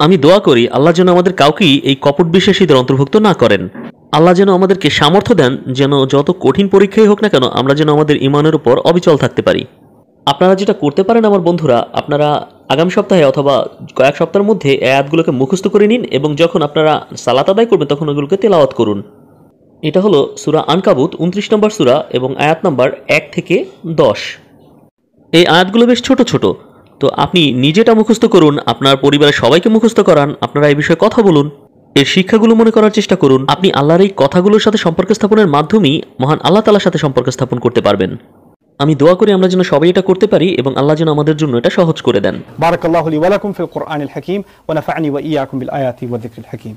আমি দোয়া করি আল্লাহ যেন আমাদের কাউকেই এই কপট বিশ্বাসীদের অন্তর্ভুক্ত না করেন আল্লাহ যেন আমাদেরকে সামর্থ্য দেন যেন যত কঠিন পরীক্ষাই হোক না কেন আমরা যেন আমাদের ইমানের উপর অবিচল থাকতে পারি আপনারা যেটা করতে পারেন আমার বন্ধুরা আপনারা আগামী সপ্তাহে অথবা কয়েক সপ্তাহের মধ্যে এই আয়াতগুলোকে মুখস্থ করে নিন এবং যখন আপনারা সালাত আদায় করবেন তখন ওগুলোকে তেলাওয়াত করুন এটা হলো সুরা আনকাবুত উনত্রিশ নম্বর সুরা এবং আয়াত নাম্বার এক থেকে দশ এই আয়াতগুলো বেশ ছোট ছোট তো আপনি নিজেটা মুখস্থ করুন আপনার পরিবারের সবাইকে মুখস্থ করান আপনারা এই বিষয়ে কথা বলুন এর শিক্ষাগুলো মনে করার চেষ্টা করুন আপনি আল্লাহর এই কথাগুলোর সাথে সম্পর্ক স্থাপনের মাধ্যমেই মহান আল্লাহ তালার সাথে সম্পর্ক স্থাপন করতে পারবেন আমি দোয়া করি আমরা যেন সবাই এটা করতে পারি এবং আল্লাহ যেন আমাদের জন্য এটা সহজ করে দেন বারাকাল্লাহু লি ওয়া লাকুম ফিল কোরআনিল হাকীম ওয়া নাফা'নি ওয়া ইয়াকুম বিল আয়াতি ওয়া যিকরিল হাকীম